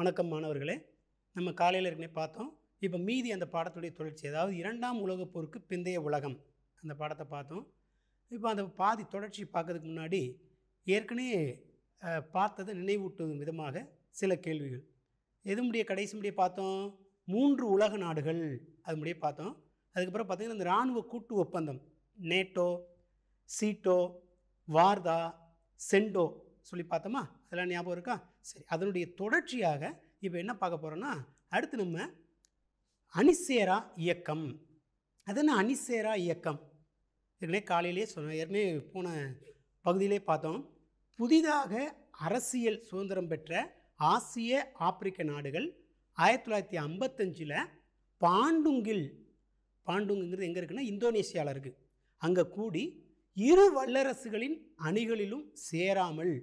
வணக்கம் மாணவர்களே நம்ம காலையில் இருக்கனே பார்த்தோம் இப்போ மீதி அந்த பாடத்துடைய தொடர்ச்சி அதாவது இரண்டாம் உலகப் போருக்கு பிந்தைய உலகம் அந்த பாடத்தை பார்த்தோம் இப்போ அந்த பாதி தொடர்ச்சி பார்க்கறதுக்கு முன்னாடி ஏற்கனவே பார்த்ததை நினைவூட்டும் விதமாக சில கேள்விகள் எது முடிய கடைசி முடிய பார்த்தோம் மூன்று உலக நாடுகள் அது முடிய பார்த்தோம் அதுக்கப்புறம் பார்த்திங்கன்னா இந்த இராணுவ கூட்டு ஒப்பந்தம் நேட்டோ சீட்டோ வார்தா சென்டோ சொல்லி பார்த்தோமா அதெல்லாம் ஞாபகம் இருக்கா சரி அதனுடைய தொடர்ச்சியாக இப்போ என்ன பார்க்க போகிறோன்னா அடுத்து நம்ம அணிசேரா இயக்கம் அது என்ன அணிசேரா இயக்கம் ஏற்கனவே காலையிலே சொன்னோம் ஏற்கனவே போன பகுதியிலே பார்த்தோம் புதிதாக அரசியல் சுதந்திரம் பெற்ற ஆசிய ஆப்பிரிக்க நாடுகள் ஆயிரத்தி தொள்ளாயிரத்தி ஐம்பத்தஞ்சில் பாண்டுங்கில் பாண்டுங்கிறது எங்கே இருக்குன்னா இந்தோனேஷியாவில் இருக்குது அங்கே கூடி இரு வல்லரசுகளின் அணிகளிலும் சேராமல்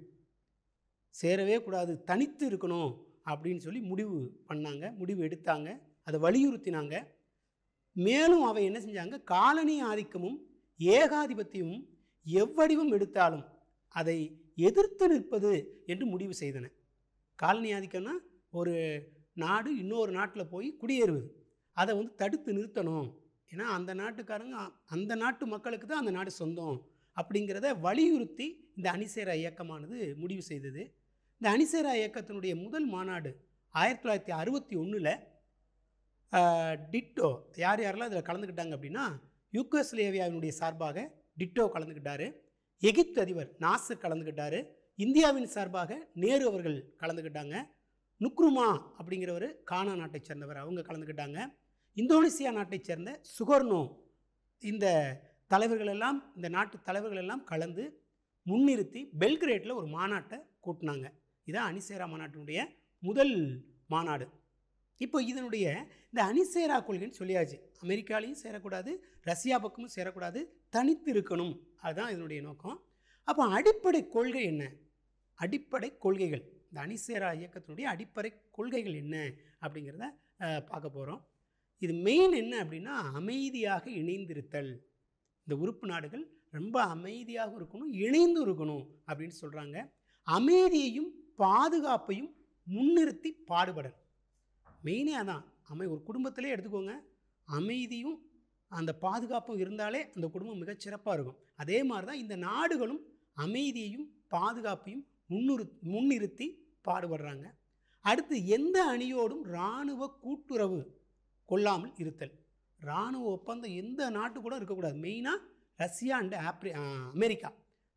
சேரவே கூடாது தனித்து இருக்கணும் அப்படின்னு சொல்லி முடிவு பண்ணாங்க முடிவு எடுத்தாங்க அதை வலியுறுத்தினாங்க மேலும் அவை என்ன செஞ்சாங்க காலனி ஆதிக்கமும் ஏகாதிபத்தியமும் எவ்வடிவும் எடுத்தாலும் அதை எதிர்த்து நிற்பது என்று முடிவு செய்தன காலனி ஆதிக்கம்னா ஒரு நாடு இன்னொரு நாட்டில் போய் குடியேறுவது அதை வந்து தடுத்து நிறுத்தணும் ஏன்னா அந்த நாட்டுக்காரங்க அந்த நாட்டு மக்களுக்கு தான் அந்த நாடு சொந்தம் அப்படிங்கிறத வலியுறுத்தி இந்த அணிசேரா இயக்கமானது முடிவு செய்தது இந்த அணிசேரா இயக்கத்தினுடைய முதல் மாநாடு ஆயிரத்தி தொள்ளாயிரத்தி அறுபத்தி ஒன்றில் டிட்டோ யார் யாரெல்லாம் இதில் கலந்துக்கிட்டாங்க அப்படின்னா யூகோஸ்லேவியாவினுடைய சார்பாக டிட்டோ கலந்துக்கிட்டார் எகிப்து அதிபர் நாசர் கலந்துக்கிட்டார் இந்தியாவின் சார்பாக நேரு அவர்கள் கலந்துக்கிட்டாங்க நுக்ருமா அப்படிங்கிறவர் கானா நாட்டை சேர்ந்தவர் அவங்க கலந்துக்கிட்டாங்க இந்தோனேசியா நாட்டை சேர்ந்த சுகர்னோ இந்த தலைவர்களெல்லாம் இந்த நாட்டு தலைவர்களெல்லாம் கலந்து முன்னிறுத்தி பெல்கிரேட்டில் ஒரு மாநாட்டை கூட்டினாங்க இதான் அனிசேரா மாநாட்டினுடைய முதல் மாநாடு இப்போ இதனுடைய இந்த அனிசேரா கொள்கைன்னு சொல்லியாச்சு அமெரிக்காலையும் சேரக்கூடாது ரஷ்யா பக்கமும் சேரக்கூடாது தனித்து இருக்கணும் அதுதான் இதனுடைய நோக்கம் அப்போ அடிப்படை கொள்கை என்ன அடிப்படை கொள்கைகள் இந்த அனிசேரா இயக்கத்தினுடைய அடிப்படை கொள்கைகள் என்ன அப்படிங்கிறத பார்க்க போகிறோம் இது மெயின் என்ன அப்படின்னா அமைதியாக இணைந்திருத்தல் இந்த உறுப்பு நாடுகள் ரொம்ப அமைதியாக இருக்கணும் இணைந்து இருக்கணும் அப்படின்னு சொல்கிறாங்க அமைதியையும் பாதுகாப்பையும் முன்னிறுத்தி பாடுபடணும் மெயினே அதான் அமை ஒரு குடும்பத்திலே எடுத்துக்கோங்க அமைதியும் அந்த பாதுகாப்பும் இருந்தாலே அந்த குடும்பம் மிகச்சிறப்பாக இருக்கும் அதே மாதிரி தான் இந்த நாடுகளும் அமைதியையும் பாதுகாப்பையும் முன்னிறு முன்னிறுத்தி பாடுபடுறாங்க அடுத்து எந்த அணியோடும் இராணுவ கூட்டுறவு கொள்ளாமல் இருத்தல் இராணுவ ஒப்பந்தம் எந்த நாட்டு கூட இருக்கக்கூடாது மெயினாக ரஷ்யா அண்டு ஆப்ரி அமெரிக்கா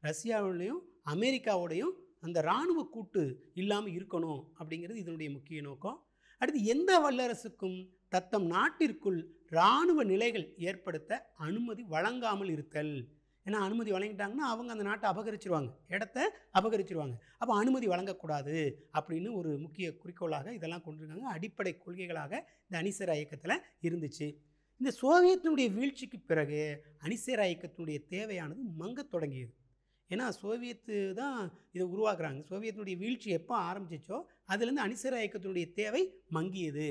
ரஷ்யாவிலையும் அமெரிக்காவோடையும் அந்த இராணுவ கூட்டு இல்லாமல் இருக்கணும் அப்படிங்கிறது இதனுடைய முக்கிய நோக்கம் அடுத்து எந்த வல்லரசுக்கும் தத்தம் நாட்டிற்குள் இராணுவ நிலைகள் ஏற்படுத்த அனுமதி வழங்காமல் இருத்தல் ஏன்னா அனுமதி வழங்கிட்டாங்கன்னா அவங்க அந்த நாட்டை அபகரிச்சிருவாங்க இடத்த அபகரிச்சிருவாங்க அப்போ அனுமதி வழங்கக்கூடாது அப்படின்னு ஒரு முக்கிய குறிக்கோளாக இதெல்லாம் கொண்டிருக்காங்க அடிப்படை கொள்கைகளாக இந்த அணிசேரா இயக்கத்தில் இருந்துச்சு இந்த சோவியத்தினுடைய வீழ்ச்சிக்கு பிறகு அணிசேரா இயக்கத்தினுடைய தேவையானது மங்க தொடங்கியது ஏன்னா சோவியத்து தான் இதை உருவாக்குறாங்க சோவியத்தினுடைய வீழ்ச்சி எப்போ ஆரம்பிச்சிச்சோ அதுலேருந்து அனுசர இயக்கத்தினுடைய தேவை மங்கியது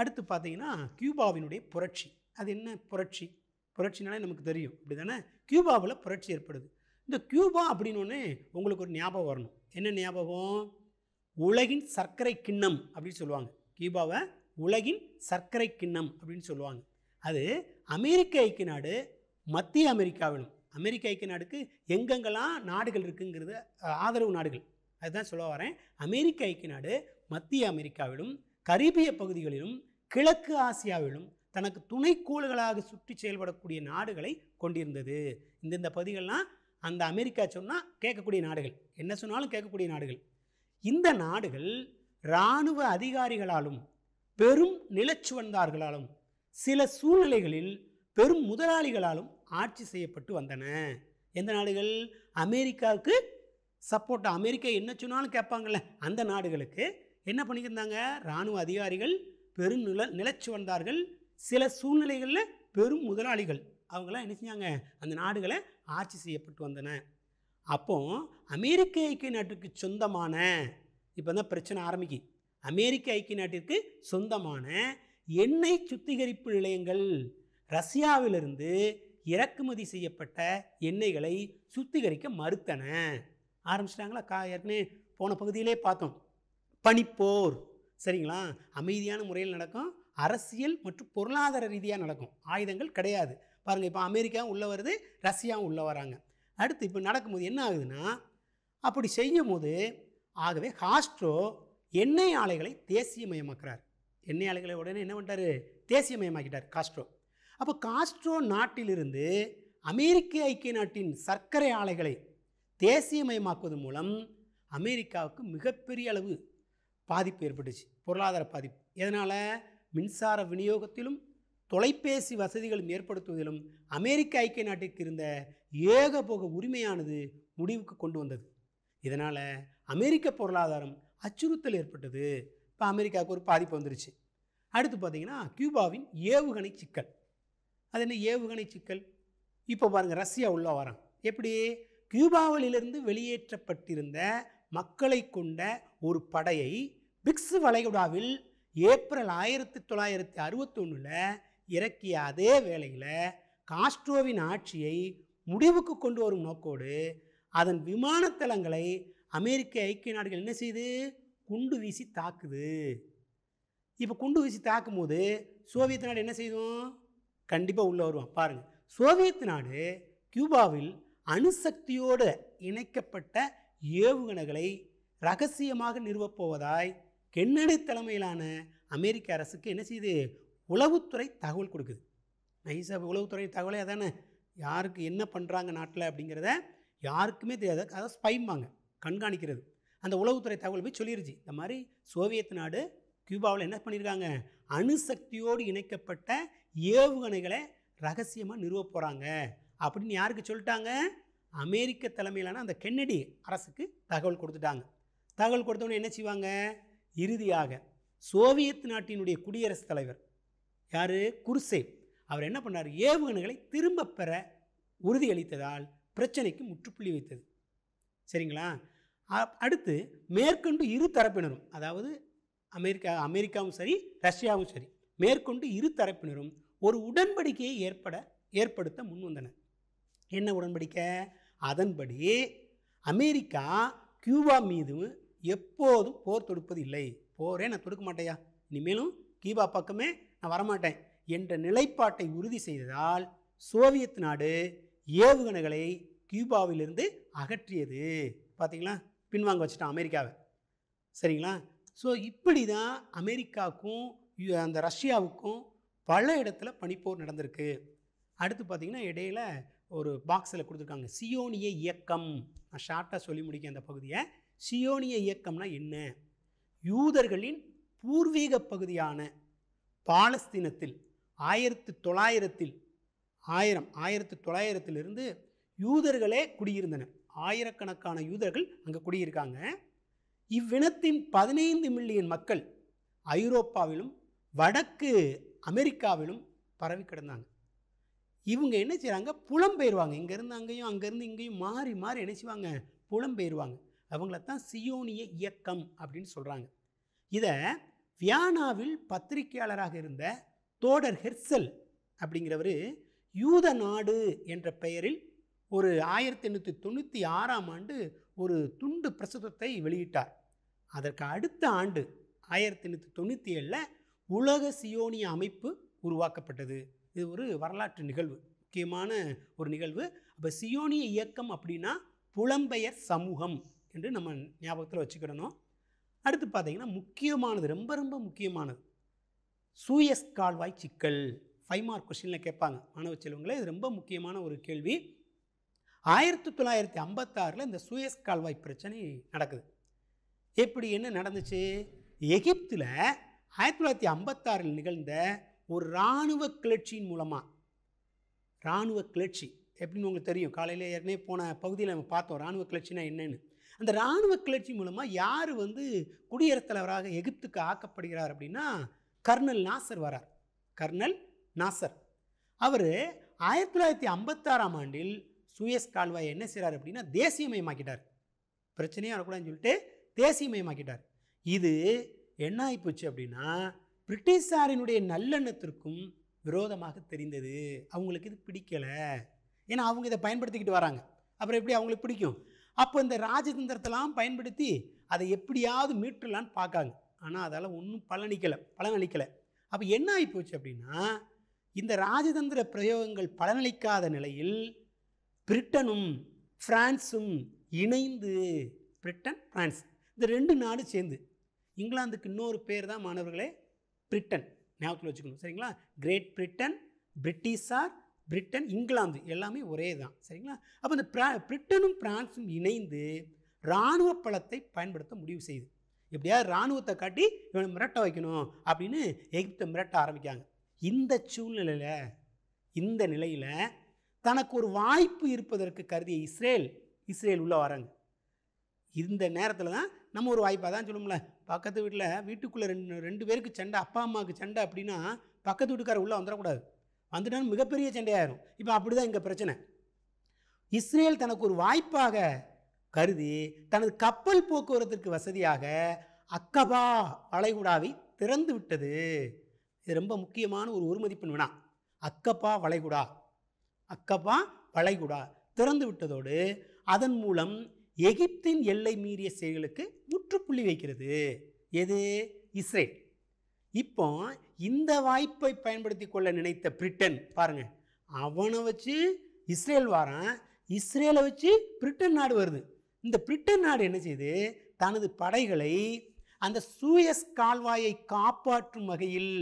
அடுத்து பார்த்திங்கன்னா கியூபாவினுடைய புரட்சி அது என்ன புரட்சி புரட்சினாலே நமக்கு தெரியும் அப்படி தானே கியூபாவில் புரட்சி ஏற்படுது இந்த கியூபா அப்படின்னு உங்களுக்கு ஒரு ஞாபகம் வரணும் என்ன ஞாபகம் உலகின் சர்க்கரை கிண்ணம் அப்படின்னு சொல்லுவாங்க கியூபாவை உலகின் சர்க்கரை கிண்ணம் அப்படின்னு சொல்லுவாங்க அது அமெரிக்க ஐக்கிய நாடு மத்திய அமெரிக்காவிலும் அமெரிக்க ஐக்கிய நாடுக்கு எங்கெங்கெல்லாம் நாடுகள் இருக்குங்கிறது ஆதரவு நாடுகள் அதுதான் சொல்ல வரேன் அமெரிக்க ஐக்கிய நாடு மத்திய அமெரிக்காவிலும் கரீபிய பகுதிகளிலும் கிழக்கு ஆசியாவிலும் தனக்கு துணைக்கோள்களாக சுற்றி செயல்படக்கூடிய நாடுகளை கொண்டிருந்தது இந்தந்த பகுதிகள்லாம் அந்த அமெரிக்கா சொன்னால் கேட்கக்கூடிய நாடுகள் என்ன சொன்னாலும் கேட்கக்கூடிய நாடுகள் இந்த நாடுகள் இராணுவ அதிகாரிகளாலும் பெரும் நிலச்சுவந்தார்களாலும் சில சூழ்நிலைகளில் பெரும் முதலாளிகளாலும் ஆட்சி செய்யப்பட்டு வந்தன எந்த நாடுகள் அமெரிக்காவுக்கு சப்போர்ட் அமெரிக்கா என்ன சொன்னாலும் கேட்பாங்கள்ல அந்த நாடுகளுக்கு என்ன பண்ணியிருந்தாங்க இராணுவ அதிகாரிகள் பெரும் நில நிலச்சி வந்தார்கள் சில சூழ்நிலைகளில் பெரும் முதலாளிகள் அவங்களாம் என்ன செஞ்சாங்க அந்த நாடுகளை ஆட்சி செய்யப்பட்டு வந்தன அப்போ அமெரிக்க ஐக்கிய நாட்டுக்கு சொந்தமான இப்போ தான் பிரச்சனை ஆரம்பிக்கு அமெரிக்க ஐக்கிய நாட்டிற்கு சொந்தமான எண்ணெய் சுத்திகரிப்பு நிலையங்கள் ரஷ்யாவிலிருந்து இறக்குமதி செய்யப்பட்ட எண்ணெய்களை சுத்திகரிக்க மறுத்தன ஆரம்பிச்சிட்டாங்களா கா ஏற்கனவே போன பகுதியிலே பார்த்தோம் பனிப்போர் சரிங்களா அமைதியான முறையில் நடக்கும் அரசியல் மற்றும் பொருளாதார ரீதியாக நடக்கும் ஆயுதங்கள் கிடையாது பாருங்கள் இப்போ அமெரிக்காவும் உள்ளே வருது ரஷ்யாவும் உள்ளே வராங்க அடுத்து இப்போ நடக்கும்போது என்ன ஆகுதுன்னா அப்படி செய்யும் போது ஆகவே ஹாஸ்ட்ரோ எண்ணெய் ஆலைகளை தேசியமயமாக்குறார் எண்ணெய் ஆலைகளை உடனே என்ன பண்ணிட்டார் தேசியமயமாக்கிட்டார் காஸ்ட்ரோ அப்போ காஸ்ட்ரோ நாட்டிலிருந்து அமெரிக்க ஐக்கிய நாட்டின் சர்க்கரை ஆலைகளை தேசியமயமாக்குவது மூலம் அமெரிக்காவுக்கு மிகப்பெரிய அளவு பாதிப்பு ஏற்பட்டுச்சு பொருளாதார பாதிப்பு இதனால் மின்சார விநியோகத்திலும் தொலைபேசி வசதிகளும் ஏற்படுத்துவதிலும் அமெரிக்க ஐக்கிய நாட்டிற்கு இருந்த ஏகபோக உரிமையானது முடிவுக்கு கொண்டு வந்தது இதனால் அமெரிக்க பொருளாதாரம் அச்சுறுத்தல் ஏற்பட்டது இப்போ அமெரிக்காவுக்கு ஒரு பாதிப்பு வந்துருச்சு அடுத்து பார்த்திங்கன்னா கியூபாவின் ஏவுகணை சிக்கல் அது என்ன ஏவுகணை சிக்கல் இப்போ பாருங்கள் ரஷ்யா உள்ளே வரான் எப்படி கியூபாவிலிருந்து வெளியேற்றப்பட்டிருந்த மக்களை கொண்ட ஒரு படையை பிக்ஸ் வளைகுடாவில் ஏப்ரல் ஆயிரத்தி தொள்ளாயிரத்தி அறுபத்தொன்னில் இறக்கிய அதே வேளையில் காஸ்ட்ரோவின் ஆட்சியை முடிவுக்கு கொண்டு வரும் நோக்கோடு அதன் விமானத்தளங்களை அமெரிக்க ஐக்கிய நாடுகள் என்ன செய்து குண்டு வீசி தாக்குது இப்போ குண்டு வீசி தாக்கும் போது சோவியத் நாடு என்ன செய்தோம் கண்டிப்பாக உள்ளே வருவான் பாருங்கள் சோவியத் நாடு கியூபாவில் அணுசக்தியோடு இணைக்கப்பட்ட ஏவுகணைகளை ரகசியமாக நிறுவப்போவதாய் கென்னடி தலைமையிலான அமெரிக்க அரசுக்கு என்ன செய்யுது உளவுத்துறை தகவல் கொடுக்குது நைசா உளவுத்துறை தகவலே அதானே யாருக்கு என்ன பண்ணுறாங்க நாட்டில் அப்படிங்கிறத யாருக்குமே தெரியாது அதை ஸ்பைம்பாங்க கண்காணிக்கிறது அந்த உளவுத்துறை தகவல் போய் சொல்லிருச்சு இந்த மாதிரி சோவியத் நாடு கியூபாவில் என்ன பண்ணியிருக்காங்க அணுசக்தியோடு இணைக்கப்பட்ட ஏவுகணைகளை ரகசியமாக நிறுவ போகிறாங்க அப்படின்னு யாருக்கு சொல்லிட்டாங்க அமெரிக்க தலைமையிலான அந்த கென்னடி அரசுக்கு தகவல் கொடுத்துட்டாங்க தகவல் கொடுத்தவொடனே என்ன செய்வாங்க இறுதியாக சோவியத் நாட்டினுடைய குடியரசுத் தலைவர் யார் குர்சே அவர் என்ன பண்ணார் ஏவுகணைகளை திரும்ப பெற உறுதியளித்ததால் பிரச்சனைக்கு முற்றுப்புள்ளி வைத்தது சரிங்களா அடுத்து மேற்கொண்டு இரு தரப்பினரும் அதாவது அமெரிக்கா அமெரிக்காவும் சரி ரஷ்யாவும் சரி மேற்கொண்டு இரு தரப்பினரும் ஒரு உடன்படிக்கையை ஏற்பட ஏற்படுத்த முன்வந்தனர் என்ன உடன்படிக்கை அதன்படி அமெரிக்கா கியூபா மீது எப்போதும் போர் தொடுப்பது இல்லை போரே நான் தொடுக்க மாட்டேயா இனிமேலும் கியூபா பக்கமே நான் வரமாட்டேன் என்ற நிலைப்பாட்டை உறுதி செய்ததால் சோவியத் நாடு ஏவுகணைகளை கியூபாவிலிருந்து அகற்றியது பார்த்தீங்களா பின்வாங்க வச்சுட்டான் அமெரிக்காவை சரிங்களா ஸோ இப்படி தான் அமெரிக்காவுக்கும் அந்த ரஷ்யாவுக்கும் பல இடத்துல பனிப்போர் நடந்திருக்கு அடுத்து பார்த்திங்கன்னா இடையில் ஒரு பாக்ஸில் கொடுத்துருக்காங்க சியோனிய இயக்கம் நான் ஷார்ட்டாக சொல்லி முடிக்க அந்த பகுதியை சியோனிய இயக்கம்னா என்ன யூதர்களின் பூர்வீக பகுதியான பாலஸ்தீனத்தில் ஆயிரத்து தொள்ளாயிரத்தில் ஆயிரம் ஆயிரத்து தொள்ளாயிரத்திலிருந்து யூதர்களே குடியிருந்தனர் ஆயிரக்கணக்கான யூதர்கள் அங்கே குடியிருக்காங்க இவ்வினத்தின் பதினைந்து மில்லியன் மக்கள் ஐரோப்பாவிலும் வடக்கு அமெரிக்காவிலும் பரவி கிடந்தாங்க இவங்க என்ன செய்கிறாங்க புலம்பெயர்வாங்க இங்கேருந்து அங்கேயும் அங்கேருந்து இங்கேயும் மாறி மாறி என்ன செய்வாங்க புலம்பெயர்வாங்க அவங்களத்தான் சியோனிய இயக்கம் அப்படின்னு சொல்கிறாங்க இதை வியானாவில் பத்திரிகையாளராக இருந்த தோடர் ஹெர்சல் அப்படிங்கிறவர் யூத நாடு என்ற பெயரில் ஒரு ஆயிரத்தி எண்ணூற்றி தொண்ணூற்றி ஆறாம் ஆண்டு ஒரு துண்டு பிரசுரத்தை வெளியிட்டார் அதற்கு அடுத்த ஆண்டு ஆயிரத்தி எண்ணூற்றி தொண்ணூற்றி ஏழில் உலக சியோனிய அமைப்பு உருவாக்கப்பட்டது இது ஒரு வரலாற்று நிகழ்வு முக்கியமான ஒரு நிகழ்வு அப்போ சியோனிய இயக்கம் அப்படின்னா புலம்பெயர் சமூகம் என்று நம்ம ஞாபகத்தில் வச்சுக்கிடணும் அடுத்து பார்த்தீங்கன்னா முக்கியமானது ரொம்ப ரொம்ப முக்கியமானது சூயஸ் கால்வாய் சிக்கல் ஃபைவ் மார்க் கொஸ்டினில் கேட்பாங்க மாணவ செல்வங்களே இது ரொம்ப முக்கியமான ஒரு கேள்வி ஆயிரத்தி தொள்ளாயிரத்தி ஐம்பத்தாறில் இந்த சூயஸ் கால்வாய் பிரச்சனை நடக்குது எப்படி என்ன நடந்துச்சு எகிப்தில் ஆயிரத்தி தொள்ளாயிரத்தி ஐம்பத்தாறில் நிகழ்ந்த ஒரு இராணுவ கிளர்ச்சியின் மூலமாக இராணுவ கிளர்ச்சி எப்படின்னு உங்களுக்கு தெரியும் காலையில் ஏற்கனவே போன பகுதியில் நம்ம பார்த்தோம் இராணுவ கிளர்ச்சினா என்னென்னு அந்த இராணுவ கிளர்ச்சி மூலமாக யார் வந்து குடியரசுத் தலைவராக எகிப்துக்கு ஆக்கப்படுகிறார் அப்படின்னா கர்னல் நாசர் வரார் கர்னல் நாசர் அவர் ஆயிரத்தி தொள்ளாயிரத்தி ஐம்பத்தாறாம் ஆண்டில் சுயஸ் கால்வாய் என்ன செய்கிறார் அப்படின்னா தேசியமயமாக்கிட்டார் பிரச்சனையாக வரக்கூடாதுன்னு சொல்லிட்டு தேசியமயமாக்கிட்டார் இது என்ன ஆகிப்போச்சு அப்படின்னா பிரிட்டிஷாரினுடைய நல்லெண்ணத்திற்கும் விரோதமாக தெரிந்தது அவங்களுக்கு இது பிடிக்கலை ஏன்னா அவங்க இதை பயன்படுத்திக்கிட்டு வராங்க அப்புறம் எப்படி அவங்களுக்கு பிடிக்கும் அப்போ இந்த ராஜதந்திரத்தெல்லாம் பயன்படுத்தி அதை எப்படியாவது மீட்டுலான்னு பார்க்காங்க ஆனால் அதால் ஒன்றும் பலனளிக்கலை பலனளிக்கலை அப்போ என்ன ஆகிப்போச்சு அப்படின்னா இந்த ராஜதந்திர பிரயோகங்கள் பலனளிக்காத நிலையில் பிரிட்டனும் ஃப்ரான்ஸும் இணைந்து பிரிட்டன் ஃப்ரான்ஸ் இந்த ரெண்டு நாடும் சேர்ந்து இங்கிலாந்துக்கு இன்னொரு பேர் தான் மாணவர்களே பிரிட்டன் ஞாபகத்தில் வச்சுக்கணும் சரிங்களா கிரேட் பிரிட்டன் பிரிட்டிஷார் பிரிட்டன் இங்கிலாந்து எல்லாமே ஒரே தான் சரிங்களா அப்போ இந்த பிரா பிரிட்டனும் பிரான்ஸும் இணைந்து இராணுவ பலத்தை பயன்படுத்த முடிவு செய்யுது எப்படியாவது இராணுவத்தை காட்டி இவனை மிரட்ட வைக்கணும் அப்படின்னு எகிப்தை மிரட்ட ஆரம்பிக்காங்க இந்த சூழ்நிலையில் இந்த நிலையில் தனக்கு ஒரு வாய்ப்பு இருப்பதற்கு கருதிய இஸ்ரேல் இஸ்ரேல் உள்ளே வராங்க இந்த நேரத்தில் தான் நம்ம ஒரு வாய்ப்பாக தான் சொல்லும்ல பக்கத்து வீட்டில் வீட்டுக்குள்ளே ரெண்டு ரெண்டு பேருக்கு சண்டை அப்பா அம்மாவுக்கு சண்டை அப்படின்னா பக்கத்து வீட்டுக்காரர் உள்ளே வந்துடக்கூடாது வந்துட்டாலும் மிகப்பெரிய சண்டையாயிரும் இப்போ அப்படி தான் இங்கே பிரச்சனை இஸ்ரேல் தனக்கு ஒரு வாய்ப்பாக கருதி தனது கப்பல் போக்குவரத்திற்கு வசதியாக அக்கபா வளைகுடாவை திறந்து விட்டது இது ரொம்ப முக்கியமான ஒரு ஒரு மதிப்பு வேணாம் அக்கப்பா வளைகுடா அக்கப்பா வளைகுடா திறந்து விட்டதோடு அதன் மூலம் எகிப்தின் எல்லை மீறிய செயல்களுக்கு முற்றுப்புள்ளி வைக்கிறது எது இஸ்ரேல் இப்போ இந்த வாய்ப்பை பயன்படுத்தி கொள்ள நினைத்த பிரிட்டன் பாருங்க அவனை வச்சு இஸ்ரேல் வாரான் இஸ்ரேலை வச்சு பிரிட்டன் நாடு வருது இந்த பிரிட்டன் நாடு என்ன செய்து தனது படைகளை அந்த சூயஸ் கால்வாயை காப்பாற்றும் வகையில்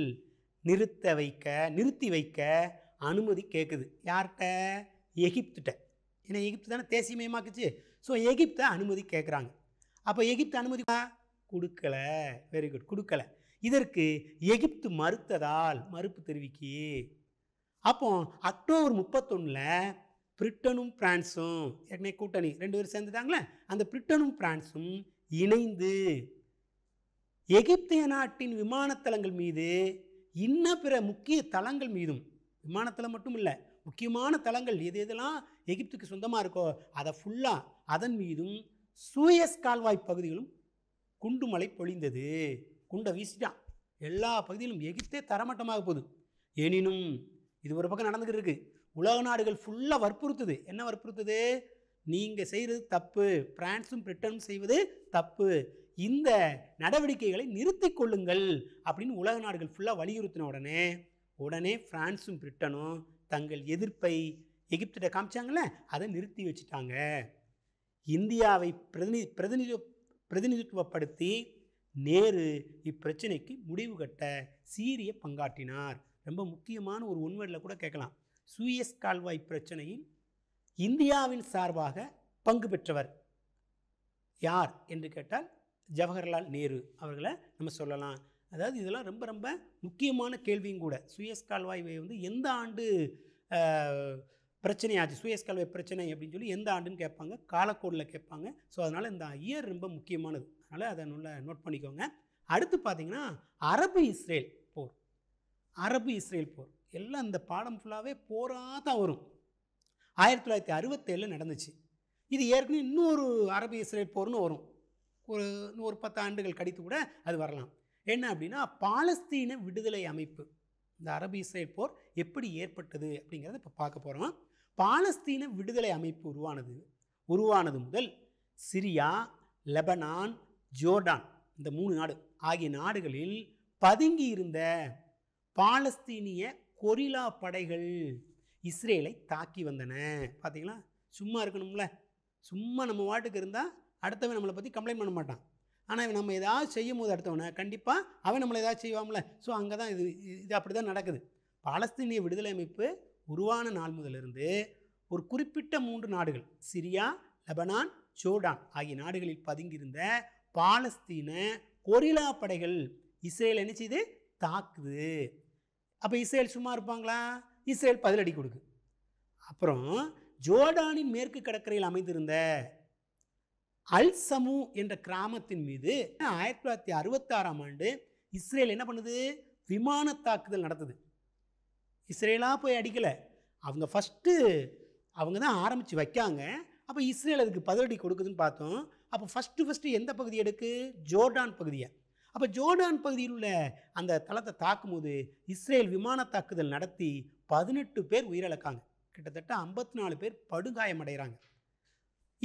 நிறுத்த வைக்க நிறுத்தி வைக்க அனுமதி கேட்குது யார்கிட்ட எகிப்துட்ட ஏன்னா எகிப்து தானே தேசியமயமாக்குச்சு ஸோ எகிப்தை அனுமதி கேட்குறாங்க அப்போ எகிப்து அனுமதி கொடுக்கல வெரி குட் கொடுக்கல இதற்கு எகிப்து மறுத்ததால் மறுப்பு தெரிவிக்கி அப்போ அக்டோபர் முப்பத்தொன்னில் பிரிட்டனும் பிரான்ஸும் ஏற்கனவே கூட்டணி ரெண்டு பேரும் சேர்ந்துட்டாங்களே அந்த பிரிட்டனும் பிரான்ஸும் இணைந்து எகிப்திய நாட்டின் விமானத்தலங்கள் மீது இன்ன பிற முக்கிய தளங்கள் மீதும் விமானத்தளம் மட்டும் இல்லை முக்கியமான தலங்கள் எது எதெல்லாம் எகிப்துக்கு சொந்தமாக இருக்கோ அதை ஃபுல்லாக அதன் மீதும் சூயஸ் கால்வாய் பகுதிகளும் குண்டு மலை பொழிந்தது குண்டை வீசிட்டான் எல்லா பகுதியிலும் எகிப்தே தரமட்டமாக போகுது எனினும் இது ஒரு பக்கம் நடந்துக்கிட்டு இருக்குது உலக நாடுகள் ஃபுல்லாக வற்புறுத்துது என்ன வற்புறுத்துது நீங்கள் செய்கிறது தப்பு பிரான்ஸும் பிரிட்டனும் செய்வது தப்பு இந்த நடவடிக்கைகளை நிறுத்தி கொள்ளுங்கள் அப்படின்னு உலக நாடுகள் ஃபுல்லாக வலியுறுத்தின உடனே உடனே பிரான்ஸும் பிரிட்டனும் தங்கள் எதிர்ப்பை எகிப்திட்ட காமிச்சாங்கள அதை நிறுத்தி வச்சுட்டாங்க இந்தியாவை பிரதிநி பிரதிநிதி பிரதிநிதித்துவப்படுத்தி நேரு இப்பிரச்சனைக்கு முடிவு கட்ட சீரிய பங்காற்றினார் ரொம்ப முக்கியமான ஒரு உண்மையில் கூட கேட்கலாம் சூயஸ் கால்வாய் பிரச்சனையில் இந்தியாவின் சார்பாக பங்கு பெற்றவர் யார் என்று கேட்டால் ஜவஹர்லால் நேரு அவர்களை நம்ம சொல்லலாம் அதாவது இதெல்லாம் ரொம்ப ரொம்ப முக்கியமான கேள்வியும் கூட சுயஸ் கால்வாய் வந்து எந்த ஆண்டு பிரச்சனையாச்சு சுயஸ் கால்வாய் பிரச்சனை அப்படின்னு சொல்லி எந்த ஆண்டுன்னு கேட்பாங்க காலக்கோடில் கேட்பாங்க ஸோ அதனால் இந்த இயர் ரொம்ப முக்கியமானது அதனால் அதை நல்லா நோட் பண்ணிக்கோங்க அடுத்து பார்த்தீங்கன்னா அரபு இஸ்ரேல் போர் அரபு இஸ்ரேல் போர் எல்லாம் இந்த பாடம் ஃபுல்லாகவே போராக தான் வரும் ஆயிரத்தி தொள்ளாயிரத்தி அறுபத்தேழில் நடந்துச்சு இது ஏற்கனவே இன்னொரு அரபு இஸ்ரேல் போர்னு வரும் ஒரு ஒரு பத்து ஆண்டுகள் கடித்து கூட அது வரலாம் என்ன அப்படின்னா பாலஸ்தீன விடுதலை அமைப்பு இந்த அரபு இஸ்ரேல் போர் எப்படி ஏற்பட்டது அப்படிங்கிறத இப்போ பார்க்க போகிறோம் பாலஸ்தீன விடுதலை அமைப்பு உருவானது உருவானது முதல் சிரியா லெபனான் ஜோர்டான் இந்த மூணு நாடு ஆகிய நாடுகளில் பதுங்கி இருந்த பாலஸ்தீனிய கொரிலா படைகள் இஸ்ரேலை தாக்கி வந்தன பார்த்தீங்களா சும்மா இருக்கணும்ல சும்மா நம்ம வாட்டுக்கு இருந்தால் அடுத்தவன் நம்மளை பற்றி கம்ப்ளைண்ட் பண்ண மாட்டான் ஆனால் நம்ம ஏதாவது செய்யும் போது அடுத்தவனை கண்டிப்பாக அவன் நம்மளை ஏதாவது செய்வாங்கள ஸோ அங்கே தான் இது இது அப்படி தான் நடக்குது பாலஸ்தீனிய விடுதலை அமைப்பு உருவான நாள் முதலிருந்து ஒரு குறிப்பிட்ட மூன்று நாடுகள் சிரியா லெபனான் ஜோர்டான் ஆகிய நாடுகளில் பதுங்கியிருந்த பாலஸ்தீன கொரிலா படைகள் இஸ்ரேல் என்ன செய்து தாக்குது அப்போ இஸ்ரேல் சும்மா இருப்பாங்களா இஸ்ரேல் பதிலடி கொடுக்கு அப்புறம் ஜோர்டானின் மேற்கு கடற்கரையில் அமைந்திருந்த அல்சமு என்ற கிராமத்தின் மீது ஆயிரத்தி தொள்ளாயிரத்தி அறுபத்தாறாம் ஆண்டு இஸ்ரேல் என்ன பண்ணுது விமான தாக்குதல் நடத்துது இஸ்ரேலாக போய் அடிக்கலை அவங்க ஃபஸ்ட்டு அவங்க தான் ஆரம்பித்து வைக்காங்க அப்போ இஸ்ரேல் அதுக்கு பதிலடி கொடுக்குதுன்னு பார்த்தோம் அப்போ ஃபஸ்ட்டு ஃபஸ்ட்டு எந்த பகுதி எடுக்கு ஜோர்டான் பகுதியை அப்போ ஜோர்டான் பகுதியில் உள்ள அந்த தளத்தை தாக்கும்போது இஸ்ரேல் விமான தாக்குதல் நடத்தி பதினெட்டு பேர் உயிரிழக்காங்க கிட்டத்தட்ட ஐம்பத்தி நாலு பேர் படுகாயமடைகிறாங்க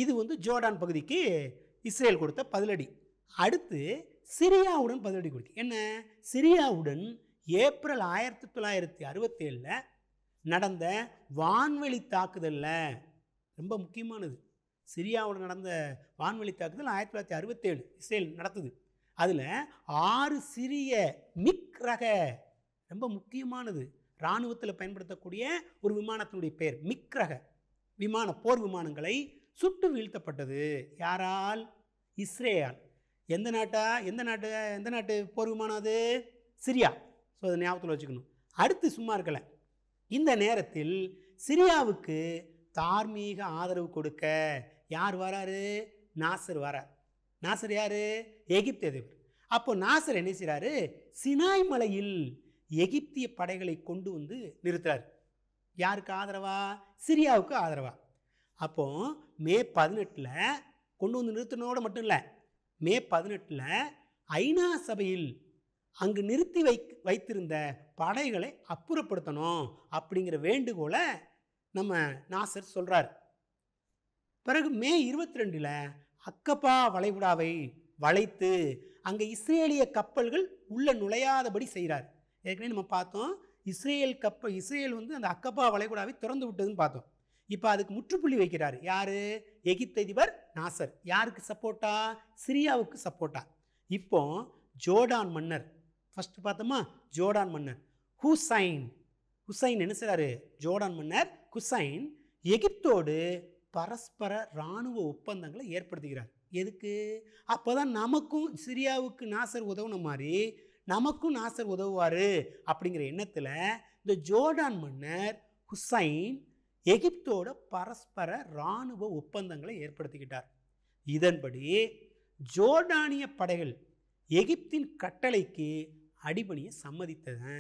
இது வந்து ஜோர்டான் பகுதிக்கு இஸ்ரேல் கொடுத்த பதிலடி அடுத்து சிரியாவுடன் பதிலடி கொடுக்கு என்ன சிரியாவுடன் ஏப்ரல் ஆயிரத்தி தொள்ளாயிரத்தி அறுபத்தேழில் நடந்த வான்வெளி தாக்குதலில் ரொம்ப முக்கியமானது சிரியாவுடன் நடந்த வான்வெளி தாக்குதல் ஆயிரத்தி தொள்ளாயிரத்தி அறுபத்தேழு இஸ்ரேல் நடத்துது அதில் ஆறு சிறிய மிக் ரக ரொம்ப முக்கியமானது இராணுவத்தில் பயன்படுத்தக்கூடிய ஒரு விமானத்தினுடைய பெயர் மிக் ரக விமான போர் விமானங்களை சுட்டு வீழ்த்தப்பட்டது யாரால் இஸ்ரேயால் எந்த நாட்டா எந்த நாட்டு எந்த நாட்டு போர் விமானம் அது சிரியா ஸோ அதை ஞாபகத்தில் வச்சுக்கணும் அடுத்து சும்மா இருக்கலை இந்த நேரத்தில் சிரியாவுக்கு தார்மீக ஆதரவு கொடுக்க யார் வராரு நாசர் வரார் நாசர் யார் எகிப்து அதிபர் அப்போ நாசர் என்ன செய்கிறாரு சினாய் மலையில் எகிப்திய படைகளை கொண்டு வந்து நிறுத்துறாரு யாருக்கு ஆதரவா சிரியாவுக்கு ஆதரவா அப்போ மே பதினெட்டில் கொண்டு வந்து நிறுத்தினோட மட்டும் இல்லை மே பதினெட்டில் ஐநா சபையில் அங்கு நிறுத்தி வை வைத்திருந்த படைகளை அப்புறப்படுத்தணும் அப்படிங்கிற வேண்டுகோளை நம்ம நாசர் சொல்கிறார் பிறகு மே இருபத்தி ரெண்டில் அக்கப்பா வளைகுடாவை வளைத்து அங்கே இஸ்ரேலிய கப்பல்கள் உள்ளே நுழையாதபடி செய்கிறார் ஏற்கனவே நம்ம பார்த்தோம் இஸ்ரேல் கப்பல் இஸ்ரேல் வந்து அந்த அக்கப்பா வளைகுடாவை திறந்து விட்டதுன்னு பார்த்தோம் இப்போ அதுக்கு முற்றுப்புள்ளி வைக்கிறார் யார் எகிப்து அதிபர் நாசர் யாருக்கு சப்போர்ட்டா சிரியாவுக்கு சப்போர்ட்டா இப்போ ஜோர்டான் மன்னர் ஃபஸ்ட்டு பார்த்தோமா ஜோர்டான் மன்னர் ஹுசைன் ஹுசைன் என்ன செய்கிறாரு ஜோர்டான் மன்னர் ஹுசைன் எகிப்தோடு பரஸ்பர இராணுவ ஒப்பந்தங்களை ஏற்படுத்துகிறார் எதுக்கு அப்போ தான் நமக்கும் சிரியாவுக்கு நாசர் உதவுன மாதிரி நமக்கும் நாசர் உதவுவார் அப்படிங்கிற எண்ணத்தில் இந்த ஜோர்டான் மன்னர் ஹுசைன் எகிப்தோட பரஸ்பர இராணுவ ஒப்பந்தங்களை ஏற்படுத்திக்கிட்டார் இதன்படி ஜோர்டானிய படைகள் எகிப்தின் கட்டளைக்கு அடிபணிய சம்மதித்தது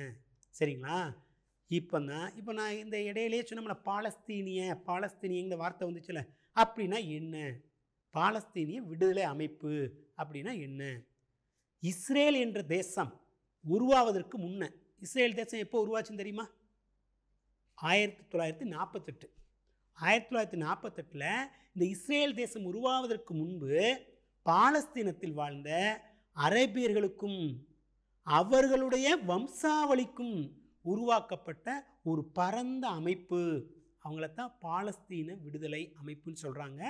சரிங்களா இப்போ தான் இப்போ நான் இந்த இடையிலேயே சொன்னோம்ல பாலஸ்தீனிய பாலஸ்தீனியங்கிற வார்த்தை வந்துச்சுல அப்படின்னா என்ன பாலஸ்தீனிய விடுதலை அமைப்பு அப்படின்னா என்ன இஸ்ரேல் என்ற தேசம் உருவாவதற்கு முன்ன இஸ்ரேல் தேசம் எப்போ உருவாச்சுன்னு தெரியுமா ஆயிரத்தி தொள்ளாயிரத்தி நாற்பத்தெட்டு ஆயிரத்தி தொள்ளாயிரத்தி நாற்பத்தெட்டில் இந்த இஸ்ரேல் தேசம் உருவாவதற்கு முன்பு பாலஸ்தீனத்தில் வாழ்ந்த அரேபியர்களுக்கும் அவர்களுடைய வம்சாவளிக்கும் உருவாக்கப்பட்ட ஒரு பரந்த அமைப்பு அவங்களத்தான் பாலஸ்தீன விடுதலை அமைப்புன்னு சொல்கிறாங்க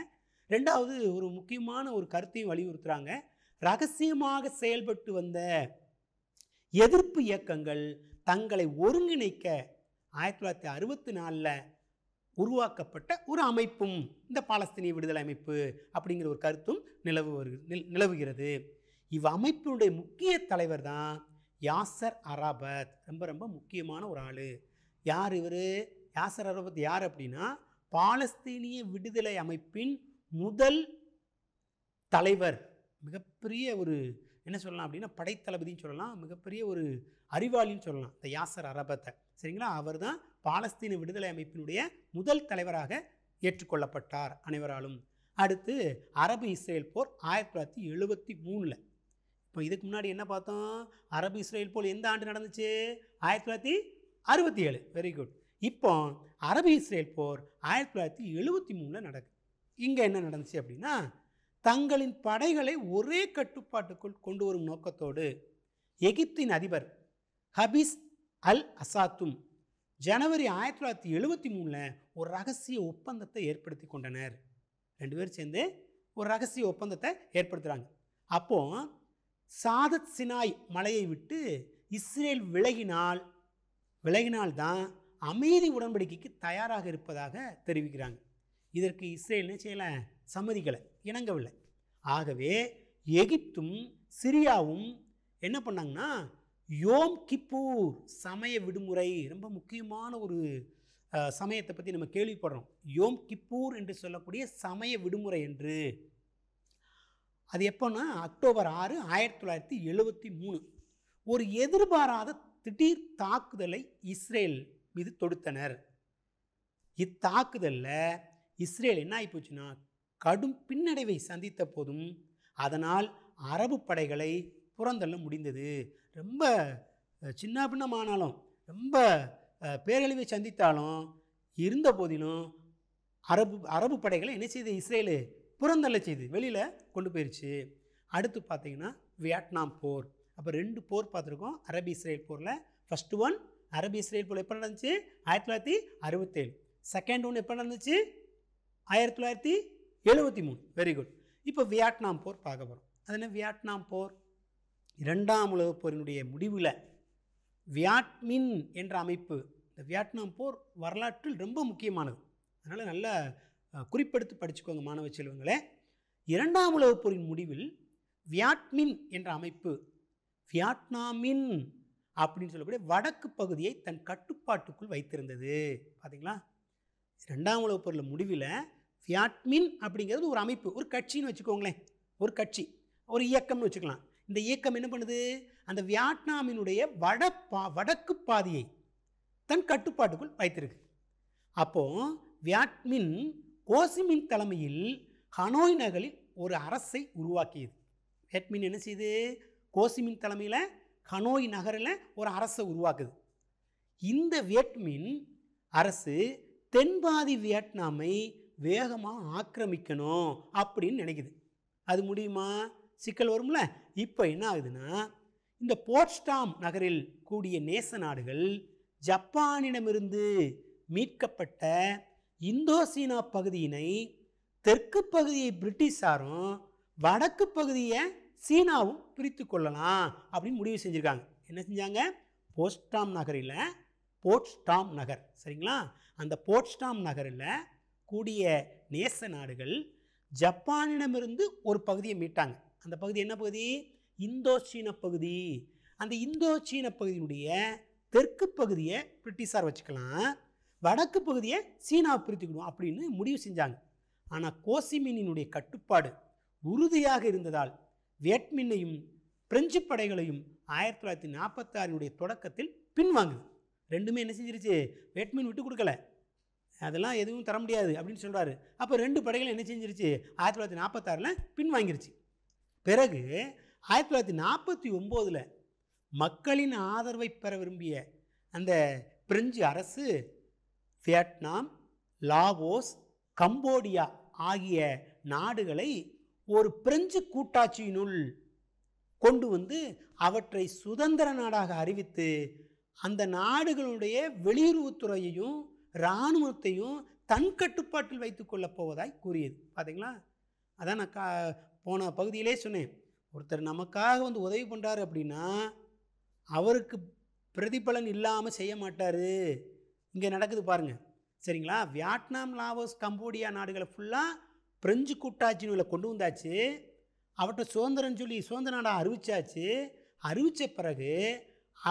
ரெண்டாவது ஒரு முக்கியமான ஒரு கருத்தையும் வலியுறுத்துகிறாங்க ரகசியமாக செயல்பட்டு வந்த எதிர்ப்பு இயக்கங்கள் தங்களை ஒருங்கிணைக்க ஆயிரத்தி தொள்ளாயிரத்தி அறுபத்தி நாலில் உருவாக்கப்பட்ட ஒரு அமைப்பும் இந்த பாலஸ்தீனிய விடுதலை அமைப்பு அப்படிங்கிற ஒரு கருத்தும் நிலவு நிலவுகிறது இவ் அமைப்பினுடைய முக்கிய தலைவர் தான் யாசர் அராபத் ரொம்ப ரொம்ப முக்கியமான ஒரு ஆள் யார் இவர் யாசர் அராபத் யார் அப்படின்னா பாலஸ்தீனிய விடுதலை அமைப்பின் முதல் தலைவர் மிகப்பெரிய ஒரு என்ன சொல்லலாம் அப்படின்னா படைத்தளபதின்னு சொல்லலாம் மிகப்பெரிய ஒரு அறிவாளின்னு சொல்லலாம் இந்த யாசர் அரபத்தை சரிங்களா அவர் தான் பாலஸ்தீன விடுதலை அமைப்பினுடைய முதல் தலைவராக ஏற்றுக்கொள்ளப்பட்டார் அனைவராலும் அடுத்து அரபு இஸ்ரேல் போர் ஆயிரத்தி தொள்ளாயிரத்தி எழுபத்தி மூணில் இப்போ இதுக்கு முன்னாடி என்ன பார்த்தோம் அரபு இஸ்ரேல் போர் எந்த ஆண்டு நடந்துச்சு ஆயிரத்தி தொள்ளாயிரத்தி அறுபத்தி ஏழு வெரி குட் இப்போ அரபு இஸ்ரேல் போர் ஆயிரத்தி தொள்ளாயிரத்தி எழுபத்தி மூணில் நடக்குது இங்கே என்ன நடந்துச்சு அப்படின்னா தங்களின் படைகளை ஒரே கட்டுப்பாட்டுக்குள் கொண்டு வரும் நோக்கத்தோடு எகிப்தின் அதிபர் ஹபீஸ் அல் அசாத்தும் ஜனவரி ஆயிரத்தி தொள்ளாயிரத்தி எழுபத்தி மூணில் ஒரு ரகசிய ஒப்பந்தத்தை ஏற்படுத்தி கொண்டனர் ரெண்டு பேரும் சேர்ந்து ஒரு ரகசிய ஒப்பந்தத்தை ஏற்படுத்துகிறாங்க அப்போ சாதத் சினாய் மலையை விட்டு இஸ்ரேல் விலகினால் விலகினால் தான் அமைதி உடன்படிக்கைக்கு தயாராக இருப்பதாக தெரிவிக்கிறாங்க இதற்கு இஸ்ரேல் செய்யலை சம்மதிக்கலை இணங்கவில்லை ஆகவே எகிப்தும் சிரியாவும் என்ன பண்ணாங்கன்னா யோம் கிப்பூர் சமய விடுமுறை ரொம்ப முக்கியமான ஒரு சமயத்தை பற்றி நம்ம கேள்விப்படுறோம் யோம் கிப்பூர் என்று சொல்லக்கூடிய சமய விடுமுறை என்று அது எப்போன்னா அக்டோபர் ஆறு ஆயிரத்தி தொள்ளாயிரத்தி எழுபத்தி மூணு ஒரு எதிர்பாராத திடீர் தாக்குதலை இஸ்ரேல் மீது தொடுத்தனர் இத்தாக்குதலில் இஸ்ரேல் என்ன ஆகிப்போச்சுன்னா கடும் பின்னடைவை சந்தித்த போதும் அதனால் அரபு படைகளை புறந்தள்ள முடிந்தது ரொம்ப சின்ன பின்னமானாலும் ரொம்ப பேரழிவை சந்தித்தாலும் இருந்த போதிலும் அரபு அரபு படைகளை என்ன செய்து இஸ்ரேல் புறந்தள்ள செய்து வெளியில் கொண்டு போயிடுச்சு அடுத்து பார்த்திங்கன்னா வியட்நாம் போர் அப்போ ரெண்டு போர் பார்த்துருக்கோம் அரபி இஸ்ரேல் போரில் ஃபஸ்ட்டு ஒன் அரபி இஸ்ரேல் போர் எப்போ நடந்துச்சு ஆயிரத்தி தொள்ளாயிரத்தி அறுபத்தேழு செகண்ட் ஒன் எப்போ நடந்துச்சு ஆயிரத்தி தொள்ளாயிரத்தி எழுபத்தி மூணு வெரி குட் இப்போ வியட்நாம் போர் பார்க்க போகிறோம் அது என்ன வியட்நாம் போர் இரண்டாம் உலகப் போரினுடைய முடிவில் வியாட்மின் என்ற அமைப்பு இந்த வியட்நாம் போர் வரலாற்றில் ரொம்ப முக்கியமானது அதனால் நல்ல குறிப்பெடுத்து படிச்சுக்கோங்க மாணவ செல்வங்களே இரண்டாம் உலகப் போரின் முடிவில் வியாட்மின் என்ற அமைப்பு வியாட்நாமின் அப்படின்னு சொல்லக்கூடிய வடக்கு பகுதியை தன் கட்டுப்பாட்டுக்குள் வைத்திருந்தது பார்த்தீங்களா ரெண்டாம் உலகப் போரில் முடிவில் வியாட்மின் அப்படிங்கிறது ஒரு அமைப்பு ஒரு கட்சின்னு வச்சுக்கோங்களேன் ஒரு கட்சி ஒரு இயக்கம்னு வச்சுக்கலாம் இந்த இயக்கம் என்ன பண்ணுது அந்த வியட்நாமினுடைய வட பா வடக்கு பாதியை தன் கட்டுப்பாட்டுக்குள் வைத்திருக்கு அப்போது வியாட்மின் கோசிமின் தலைமையில் ஹனோய் நகரில் ஒரு அரசை உருவாக்கியது வியட்மின் என்ன செய்யுது கோசிமின் தலைமையில் ஹனோய் நகரில் ஒரு அரசை உருவாக்குது இந்த வியட்மின் அரசு தென்பாதி வியட்நாமை வேகமாக ஆக்கிரமிக்கணும் அப்படின்னு நினைக்குது அது முடியுமா சிக்கல் வரும்ல இப்போ என்ன ஆகுதுன்னா இந்த போர்ட்ஸ்டாம் நகரில் கூடிய நேச நாடுகள் ஜப்பானிடமிருந்து மீட்கப்பட்ட இந்தோசீனா பகுதியினை தெற்கு பகுதியை பிரிட்டிஷாரும் வடக்கு பகுதியை சீனாவும் பிரித்து கொள்ளலாம் அப்படின்னு முடிவு செஞ்சுருக்காங்க என்ன செஞ்சாங்க போஸ்டாம் நகரில் போர்ட்ஸ்டாம் நகர் சரிங்களா அந்த போர்ட்ஸ்டாம் நகரில் கூடிய நேச நாடுகள் ஜப்பானிடமிருந்து ஒரு பகுதியை மீட்டாங்க அந்த பகுதி என்ன பகுதி இந்தோ சீன பகுதி அந்த இந்தோ சீன பகுதியினுடைய தெற்கு பகுதியை பிரிட்டிஷார் வச்சுக்கலாம் வடக்கு பகுதியை சீனா பிரித்துக்கணும் அப்படின்னு முடிவு செஞ்சாங்க ஆனால் கோசிமீனினுடைய கட்டுப்பாடு உறுதியாக இருந்ததால் வியட்மின்னையும் பிரெஞ்சு படைகளையும் ஆயிரத்தி தொள்ளாயிரத்தி நாற்பத்தி ஆறினுடைய தொடக்கத்தில் பின்வாங்குது ரெண்டுமே என்ன செஞ்சிருச்சு வேட்மின் விட்டு கொடுக்கல அதெல்லாம் எதுவும் தர முடியாது அப்படின்னு சொல்கிறாரு அப்போ ரெண்டு படைகள் என்ன செஞ்சிருச்சு ஆயிரத்தி தொள்ளாயிரத்தி நாற்பத்தாறில் பின்வாங்கிருச்சு பிறகு ஆயிரத்தி தொள்ளாயிரத்தி நாற்பத்தி ஒம்போதில் மக்களின் ஆதரவை பெற விரும்பிய அந்த பிரெஞ்சு அரசு வியட்நாம் லாவோஸ் கம்போடியா ஆகிய நாடுகளை ஒரு பிரெஞ்சு கூட்டாட்சியினுள் கொண்டு வந்து அவற்றை சுதந்திர நாடாக அறிவித்து அந்த நாடுகளுடைய வெளியுறவுத்துறையையும் இராணுவத்தையும் தன் கட்டுப்பாட்டில் வைத்து கொள்ளப் போவதாய் கூறியது பார்த்தீங்களா அதான் நான் கா போன பகுதியிலே சொன்னேன் ஒருத்தர் நமக்காக வந்து உதவி பண்ணுறாரு அப்படின்னா அவருக்கு பிரதிபலன் இல்லாமல் செய்ய மாட்டார் இங்கே நடக்குது பாருங்கள் சரிங்களா வியட்நாம் லாவோஸ் கம்போடியா நாடுகளை ஃபுல்லாக பிரெஞ்சு கூட்டாட்சினுள்ள கொண்டு வந்தாச்சு அவற்றை சுதந்திரம் சொல்லி சுதந்திர நாடாக அறிவித்தாச்சு அறிவித்த பிறகு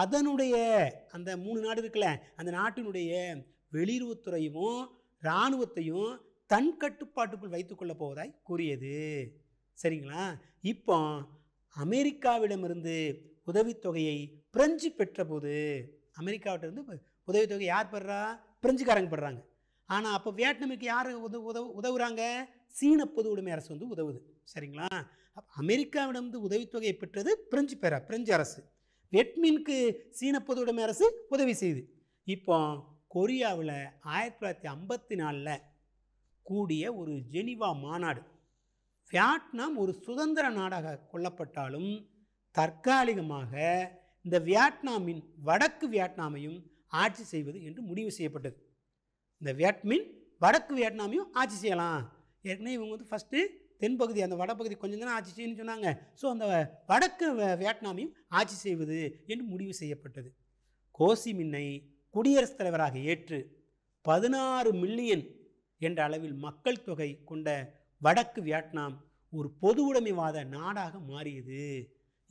அதனுடைய அந்த மூணு நாடு இருக்குல்ல அந்த நாட்டினுடைய வெளியுறவுத்துறையும் இராணுவத்தையும் தன் கட்டுப்பாட்டுக்குள் வைத்துக்கொள்ளப் போவதாய் கூறியது சரிங்களா இப்போ அமெரிக்காவிடமிருந்து உதவித்தொகையை பிரெஞ்சு பெற்றபோது அமெரிக்காவிட்டிருந்து உதவித்தொகை யார் பெறா பிரெஞ்சுக்காரங்க பெறாங்க ஆனால் அப்போ வியட்நாமுக்கு யார் உதவு உதவு உதவுறாங்க சீன பொது உடைமை அரசு வந்து உதவுது சரிங்களா அமெரிக்காவிடம் வந்து உதவித்தொகையை பெற்றது பிரெஞ்சு பெற பிரெஞ்சு அரசு வியட்மின்க்கு சீன பொது உடைமை அரசு உதவி செய்யுது இப்போ கொரியாவில் ஆயிரத்தி தொள்ளாயிரத்தி ஐம்பத்தி நாலில் கூடிய ஒரு ஜெனிவா மாநாடு வியட்நாம் ஒரு சுதந்திர நாடாக கொல்லப்பட்டாலும் தற்காலிகமாக இந்த வியட்நாமின் வடக்கு வியட்நாமையும் ஆட்சி செய்வது என்று முடிவு செய்யப்பட்டது இந்த வியட்மின் வடக்கு வியட்நாமையும் ஆட்சி செய்யலாம் ஏற்கனவே இவங்க வந்து ஃபஸ்ட்டு தென்பகுதி அந்த வடப்பகுதி கொஞ்சம் தானே ஆட்சி செய்யணும்னு சொன்னாங்க ஸோ அந்த வடக்கு வியட்நாமையும் ஆட்சி செய்வது என்று முடிவு செய்யப்பட்டது கோசி மின்னை குடியரசுத் தலைவராக ஏற்று பதினாறு மில்லியன் என்ற அளவில் மக்கள் தொகை கொண்ட வடக்கு வியட்நாம் ஒரு பொது உடைமைவாத நாடாக மாறியது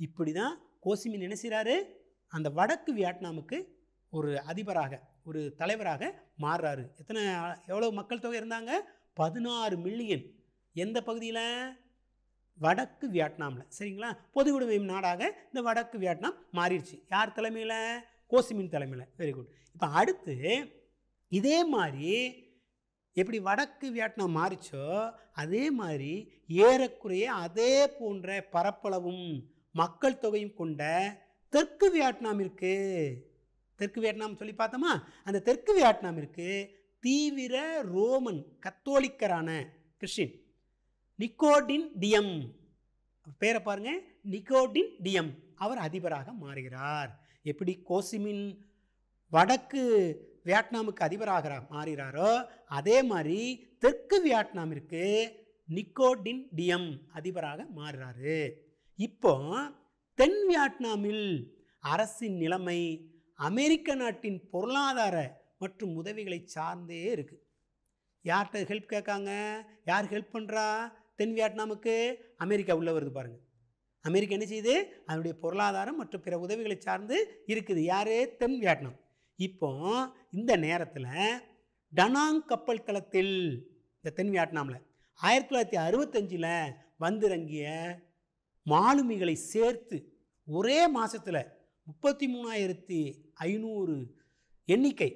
இப்படி தான் கோசிமின் நினைச்சிறாரு அந்த வடக்கு வியட்நாமுக்கு ஒரு அதிபராக ஒரு தலைவராக மாறுறாரு எத்தனை எவ்வளோ மக்கள் தொகை இருந்தாங்க பதினாறு மில்லியன் எந்த பகுதியில் வடக்கு வியட்நாமில் சரிங்களா பொது உடைமை நாடாக இந்த வடக்கு வியட்நாம் மாறிடுச்சு யார் தலைமையில் கோசிமின் தலைமையில் வெரி குட் இப்போ அடுத்து இதே மாதிரி எப்படி வடக்கு வியட்நாம் மாறிச்சோ அதே மாதிரி ஏறக்குறைய அதே போன்ற பரப்பளவும் மக்கள் தொகையும் கொண்ட தெற்கு வியட்நாம் இருக்குது தெற்கு வியட்நாம் சொல்லி பார்த்தோமா அந்த தெற்கு வியட்நாம் இருக்குது தீவிர ரோமன் கத்தோலிக்கரான கிறிஸ்டின் நிக்கோடின் டியம் பேரை பாருங்கள் நிக்கோடின் டியம் அவர் அதிபராக மாறுகிறார் எப்படி கோசிமின் வடக்கு வியட்நாமுக்கு அதிபராக மாறுகிறாரோ அதே மாதிரி தெற்கு வியட்நாமிற்கு நிக்கோடின் டியம் அதிபராக மாறுறாரு இப்போ தென் வியட்நாமில் அரசின் நிலைமை அமெரிக்க நாட்டின் பொருளாதார மற்றும் உதவிகளை சார்ந்தே இருக்குது யார்கிட்ட ஹெல்ப் கேட்காங்க யார் ஹெல்ப் பண்ணுறா தென் வியட்நாமுக்கு அமெரிக்கா உள்ளே வருது பாருங்கள் அமெரிக்கா என்ன செய்யுது அதனுடைய பொருளாதாரம் மற்றும் பிற உதவிகளை சார்ந்து இருக்குது யார் தென் வியட்நாம் இப்போ இந்த நேரத்தில் டனாங் கப்பல் தளத்தில் இந்த தென் வியட்நாமில் ஆயிரத்தி தொள்ளாயிரத்தி அறுபத்தஞ்சில் வந்திறங்கிய மாலுமிகளை சேர்த்து ஒரே மாதத்தில் முப்பத்தி மூணாயிரத்தி ஐநூறு எண்ணிக்கை